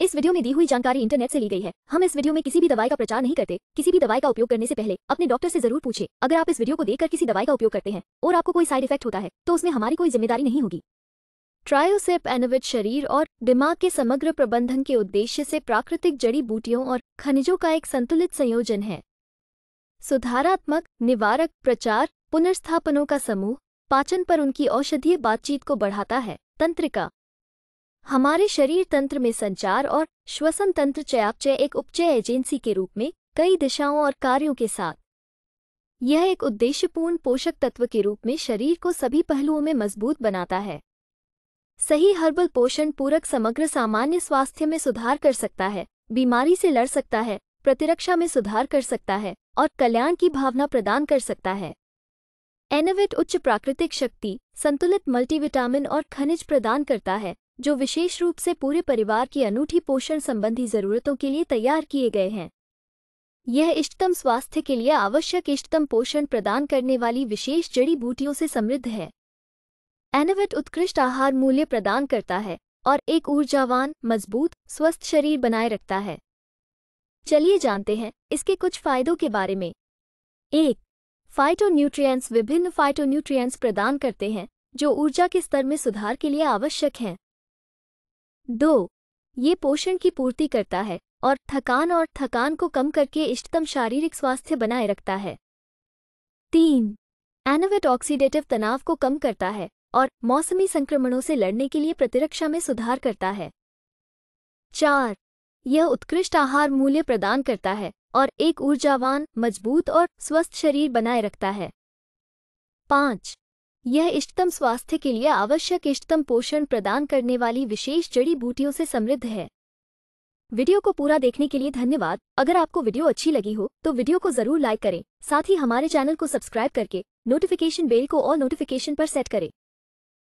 इस वीडियो में दी हुई जानकारी इंटरनेट से ली गई है हम इस वीडियो में किसी भी दवाई का प्रचार नहीं करते किसी भी दवाई का उपयोग करने से पहले अपने डॉक्टर से जरूर पूछे अगर आप इस वीडियो को देखकर किसी दवाई का उपयोग करते हैं और आपको कोई साइड इफेक्ट होता है तो उसमें हमारी कोई जिम्मेदारी नहीं होगी ट्रायोसेप एनोविट शरीर और दिमाग के समग्र प्रबंधन के उद्देश्य से प्राकृतिक जड़ी बूटियों और खनिजों का एक संतुलित संयोजन है सुधारात्मक निवारक प्रचार पुनर्स्थापनों का समूह पाचन पर उनकी औषधीय बातचीत को बढ़ाता है तंत्रिका हमारे शरीर तंत्र में संचार और श्वसन तंत्र चयापचय एक उपचय एजेंसी के रूप में कई दिशाओं और कार्यों के साथ यह एक उद्देश्यपूर्ण पोषक तत्व के रूप में शरीर को सभी पहलुओं में मजबूत बनाता है सही हर्बल पोषण पूरक समग्र सामान्य स्वास्थ्य में सुधार कर सकता है बीमारी से लड़ सकता है प्रतिरक्षा में सुधार कर सकता है और कल्याण की भावना प्रदान कर सकता है एनोवेट उच्च प्राकृतिक शक्ति संतुलित मल्टीविटामिन और खनिज प्रदान करता है जो विशेष रूप से पूरे परिवार की अनूठी पोषण संबंधी जरूरतों के लिए तैयार किए गए हैं यह इष्टतम स्वास्थ्य के लिए आवश्यक इष्टतम पोषण प्रदान करने वाली विशेष जड़ी बूटियों से समृद्ध है एनवेट उत्कृष्ट आहार मूल्य प्रदान करता है और एक ऊर्जावान मजबूत स्वस्थ शरीर बनाए रखता है चलिए जानते हैं इसके कुछ फायदों के बारे में एक फाइटोन्यूट्रिएंट्स विभिन्न फाइटोन्यूट्रिएंट्स प्रदान करते हैं जो ऊर्जा के स्तर में सुधार के लिए आवश्यक हैं दो ये पोषण की पूर्ति करता है और थकान और थकान को कम करके इष्टतम शारीरिक स्वास्थ्य बनाए रखता है तीन एनोवेट ऑक्सीडेटिव तनाव को कम करता है और मौसमी संक्रमणों से लड़ने के लिए प्रतिरक्षा में सुधार करता है चार यह उत्कृष्ट आहार मूल्य प्रदान करता है और एक ऊर्जावान मजबूत और स्वस्थ शरीर बनाए रखता है पाँच यह इष्टतम स्वास्थ्य के लिए आवश्यक इष्टतम पोषण प्रदान करने वाली विशेष जड़ी बूटियों से समृद्ध है वीडियो को पूरा देखने के लिए धन्यवाद अगर आपको वीडियो अच्छी लगी हो तो वीडियो को जरूर लाइक करें साथ ही हमारे चैनल को सब्सक्राइब करके नोटिफिकेशन बेल को ऑल नोटिफिकेशन पर सेट करें